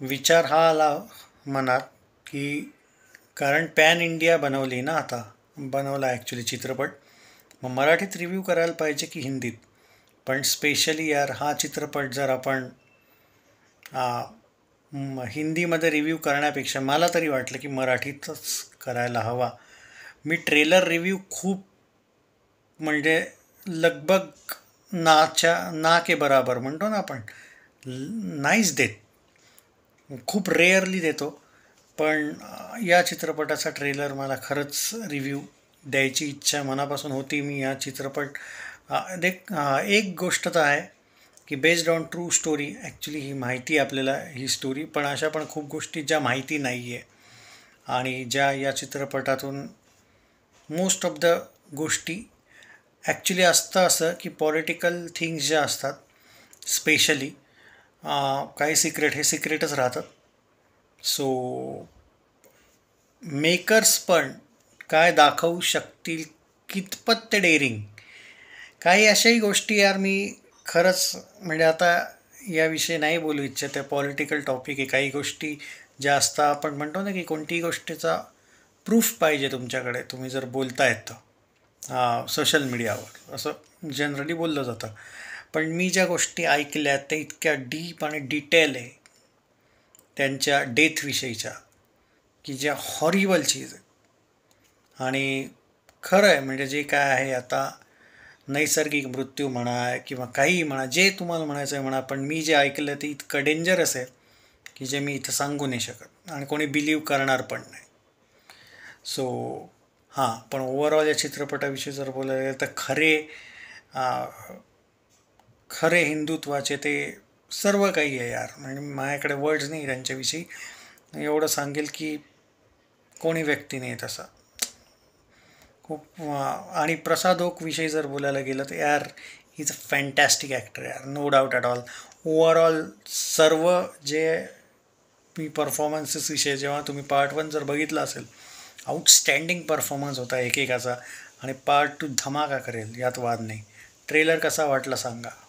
विचार हा आला मनात की कारण पॅन इंडिया बनवली ना आता बनवला ॲक्च्युली चित्रपट मग मराठीत रिव्ह्यू करायला पाहिजे की हिंदीत पण स्पेशली यार हा चित्रपट जर आपण हिंदीमध्ये रिव्ह्यू करण्यापेक्षा मला तरी वाटलं की मराठीतच करायला हवा मी ट्रेलर रिव्ह्यू खूप म्हणजे लगभग नाच्या ना के बराबर म्हणतो ना आपण नाहीच देत खूप रेअरली देतो पण या चित्रपटाचा ट्रेलर मला खरंच रिव्ह्यू द्यायची इच्छा मनापासून होती मी या चित्रपट देख एक गोष्ट तर आहे की based on true story actually ही माहिती आपल्याला ही स्टोरी पण अशा पण खूप गोष्टी ज्या माहिती नाही आहे आणि ज्या या चित्रपटातून मोस्ट ऑफ द गोष्टी ॲक्च्युली असतं असं की पॉलिटिकल थिंग्स ज्या असतात स्पेशली काही सिक्रेट हे सिक्रेटच राहतं सो मेकर्स पण काय दाखवू शकतील कितपत ते डेअरिंग काही अशाही गोष्टी यार मी खरंच म्हणजे आता याविषयी नाही बोलू इच्छित पॉलिटिकल टॉपिक आहे काही गोष्टी ज्या असतात आपण म्हणतो ना की कोणतीही गोष्टीचा प्रूफ पाहिजे तुमच्याकडे तुम्ही जर बोलतायत तर सोशल मीडियावर असं जनरली बोललं जातं पण मी ज्या गोष्टी ऐकल्या त्या इतक्या डीप आणि डिटेल आहे त्यांच्या डेथविषयीच्या की ज्या हॉरिबल चीज आहे आणि खरं आहे म्हणजे जे काय आहे आता नैसर्गिक मृत्यू म्हणा किंवा काही म्हणा जे तुम्हाला म्हणायचं आहे म्हणा पण मी जे ऐकलं ते इतकं डेंजरस आहे की जे मी इथं सांगू नाही शकत आणि कोणी बिलीव करणार पण नाही सो हां पण ओवरऑल या चित्रपटाविषयी जर बोलायला गेलं तर खरे खरे हिंदुत्वाचे ते सर्व काही आहे यार म्हणजे माझ्याकडे वर्ड्स नाही त्यांच्याविषयी एवढं सांगेल की कोणी व्यक्ती नाही तसा खूप आणि प्रसाद विषयी जर बोलायला गेलं तर यार इज अ फॅन्टॅस्टिक ॲक्टर यार no doubt at all overall सर्व जे मी परफॉर्मन्सेसविषयी विषय जेव्हा तुम्ही पार्ट वन जर बघितला असेल आउटस्टँडिंग परफॉर्मन्स होता एकेकाचा आणि पार्ट टू धमाका करेल यात वाद नाही ट्रेलर कसा वाटला सांगा